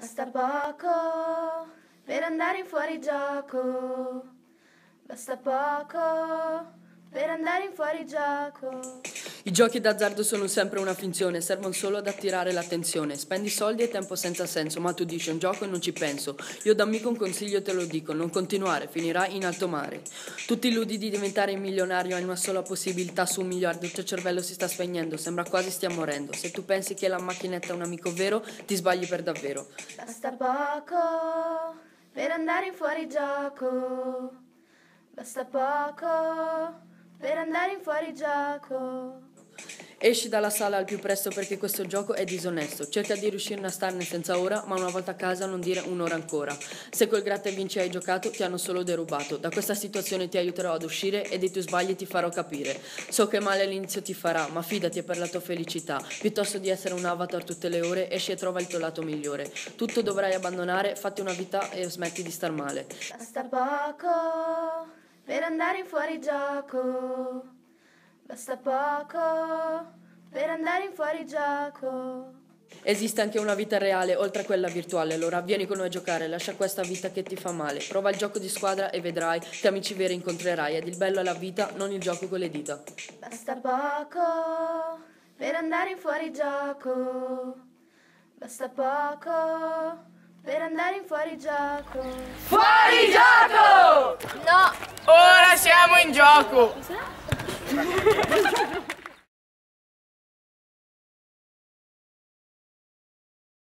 Basta poco per andare in fuorigioco. Basta poco per andare in fuorigioco. I giochi d'azzardo sono sempre una finzione, servono solo ad attirare l'attenzione. Spendi soldi e tempo senza senso, ma tu dici un gioco e non ci penso. Io da amico un consiglio te lo dico, non continuare, finirai in alto mare. Tutti illudi di diventare milionario, hai una sola possibilità su un miliardo, il tuo cervello si sta spegnendo, sembra quasi stia morendo. Se tu pensi che la macchinetta è un amico vero, ti sbagli per davvero. Basta poco per andare in fuorigioco. Basta poco per andare in fuorigioco. Esci dalla sala al più presto perché questo gioco è disonesto. Cerca di riuscirne a starne senza ora, ma una volta a casa non dire un'ora ancora. Se col gratta e vinci hai giocato, ti hanno solo derubato. Da questa situazione ti aiuterò ad uscire e dei tuoi sbagli ti farò capire. So che male all'inizio ti farà, ma fidati è per la tua felicità. Piuttosto di essere un avatar tutte le ore, esci e trova il tuo lato migliore. Tutto dovrai abbandonare, fatti una vita e smetti di star male. Basta poco per andare in fuori gioco. Basta poco andare in fuorigioco. Esiste anche una vita reale oltre a quella virtuale, allora vieni con noi a giocare, lascia questa vita che ti fa male. Prova il gioco di squadra e vedrai che amici veri incontrerai ed il bello è la vita, non il gioco con le dita. Basta poco per andare in fuorigioco. Basta poco per andare in fuorigioco. gioco! No! Ora siamo in gioco!